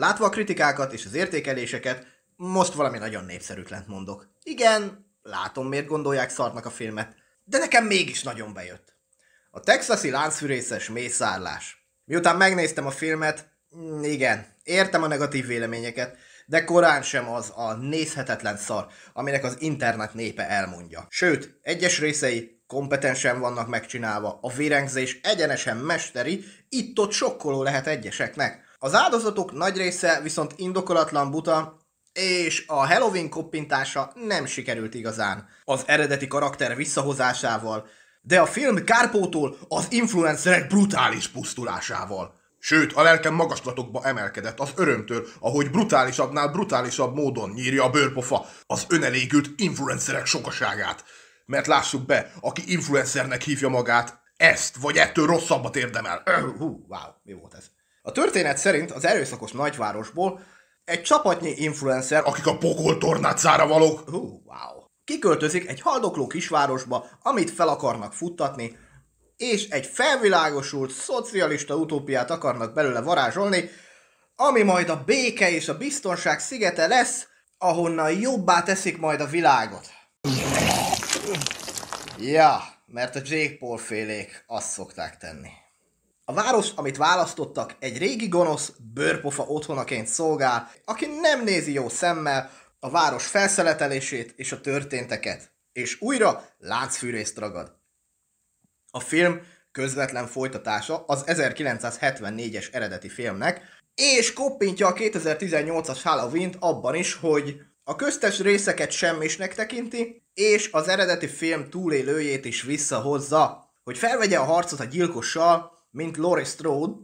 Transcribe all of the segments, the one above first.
Látva a kritikákat és az értékeléseket, most valami nagyon népszerűtlent mondok. Igen, látom, miért gondolják szartnak a filmet, de nekem mégis nagyon bejött. A texasi láncfűrészes mészárlás. Miután megnéztem a filmet, mm, igen, értem a negatív véleményeket, de korán sem az a nézhetetlen szar, aminek az internet népe elmondja. Sőt, egyes részei kompetensen vannak megcsinálva, a vérengzés egyenesen mesteri, itt-ott sokkoló lehet egyeseknek. Az áldozatok nagy része viszont indokolatlan buta, és a Halloween koppintása nem sikerült igazán az eredeti karakter visszahozásával, de a film Kárpótól az influencerek brutális pusztulásával. Sőt, a lelkem magaslatokba emelkedett az örömtől, ahogy brutálisabbnál brutálisabb módon nyírja a bőrpofa az önelégült influencerek sokaságát. Mert lássuk be, aki influencernek hívja magát, ezt vagy ettől rosszabbat érdemel. Öh, hú, wow, mi volt ez? A történet szerint az erőszakos nagyvárosból egy csapatnyi influencer, akik a pokol tornácára valók, hú, wow, kiköltözik egy haldokló kisvárosba, amit fel akarnak futtatni, és egy felvilágosult, szocialista utópiát akarnak belőle varázsolni, ami majd a béke és a biztonság szigete lesz, ahonnan jobbá teszik majd a világot. Ja, mert a Jake Paul félék azt szokták tenni. A város, amit választottak, egy régi gonosz, bőrpofa otthonaként szolgál, aki nem nézi jó szemmel a város felszeletelését és a történteket, és újra láncfűrészt ragad. A film közvetlen folytatása az 1974-es eredeti filmnek, és koppintja a 2018-as halloween abban is, hogy a köztes részeket semmisnek tekinti, és az eredeti film túlélőjét is visszahozza, hogy felvegye a harcot a gyilkossal, mint Laurie Strode,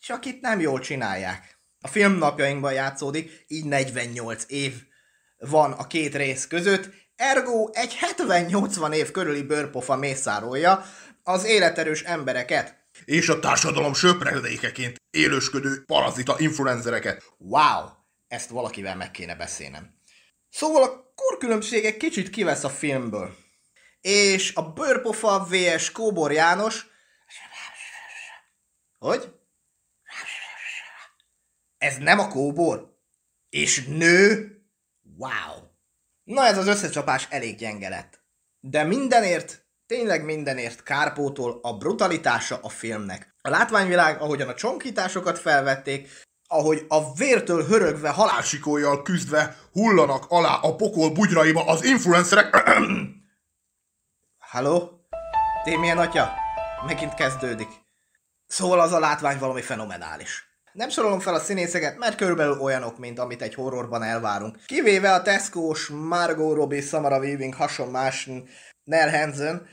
csak itt nem jól csinálják. A film napjainkban játszódik, így 48 év van a két rész között, ergo egy 70-80 év körüli bőrpofa mészárolja az életerős embereket. És a társadalom söpredékeként élősködő parazita influenzereket. Wow! Ezt valakivel meg kéne beszélnem. Szóval a korkülönbségek kicsit kivesz a filmből. És a bőrpofa vs. Kóbor János hogy? Ez nem a kóbor? És nő? Wow! Na ez az összecsapás elég gyenge lett. De mindenért, tényleg mindenért Kárpótól a brutalitása a filmnek. A látványvilág, ahogyan a csonkításokat felvették, ahogy a vértől hörögve, halálsikójjal küzdve hullanak alá a pokol bugyraiba az influencerek... Halló? Témien atya? Megint kezdődik. Szóval az a látvány valami fenomenális. Nem sorolom fel a színészeket, mert körülbelül olyanok, mint amit egy horrorban elvárunk. Kivéve a Tesco-s Margot Robbie, Samara Weaving, Hason más Nell Hansen,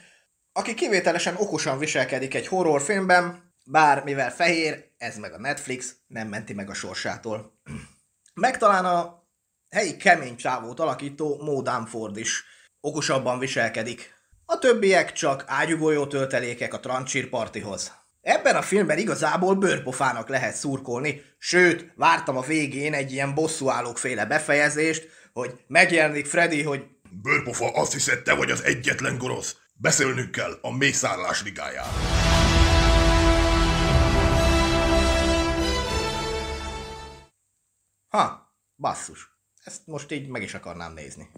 aki kivételesen okosan viselkedik egy horrorfilmben, bár mivel fehér, ez meg a Netflix nem menti meg a sorsától. Meg talán a helyi kemény csávót alakító Módán Ford is okosabban viselkedik. A többiek csak ágyugójó töltelékek a trancsírpartihoz. Ebben a filmben igazából bőrpofának lehet szurkolni, sőt, vártam a végén egy ilyen féle befejezést, hogy megjelenik Freddy, hogy Bőrpofa, azt hiszed, te vagy az egyetlen gorosz. Beszélnünk kell a mészárlás ligájáról. Ha, basszus. Ezt most így meg is akarnám nézni.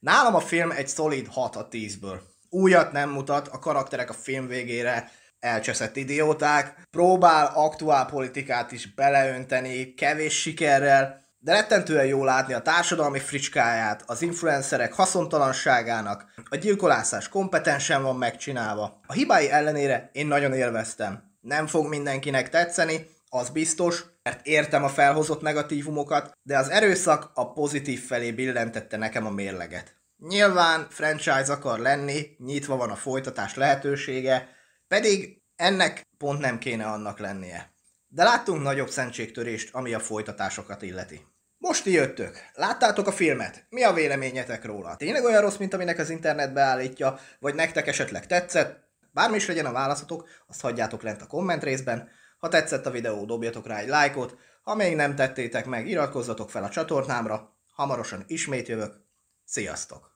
Nálam a film egy szolid 6 a 10-ből. Újat nem mutat, a karakterek a film végére elcseszett idióták, próbál aktuál politikát is beleönteni, kevés sikerrel, de rettentően jól látni a társadalmi fricskáját, az influencerek haszontalanságának, a gyilkolászás kompetensen van megcsinálva. A hibái ellenére én nagyon élveztem. Nem fog mindenkinek tetszeni, az biztos, mert értem a felhozott negatívumokat, de az erőszak a pozitív felé billentette nekem a mérleget. Nyilván franchise akar lenni, nyitva van a folytatás lehetősége, pedig ennek pont nem kéne annak lennie. De láttunk nagyobb szentségtörést, ami a folytatásokat illeti. Most ti jöttök. Láttátok a filmet? Mi a véleményetek róla? Tényleg olyan rossz, mint aminek az internet beállítja, vagy nektek esetleg tetszett? Bármi is legyen a válaszotok, azt hagyjátok lent a komment részben. Ha tetszett a videó, dobjatok rá egy lájkot, ha még nem tettétek meg, iratkozzatok fel a csatornámra. Hamarosan ismét jövök. Sziasztok!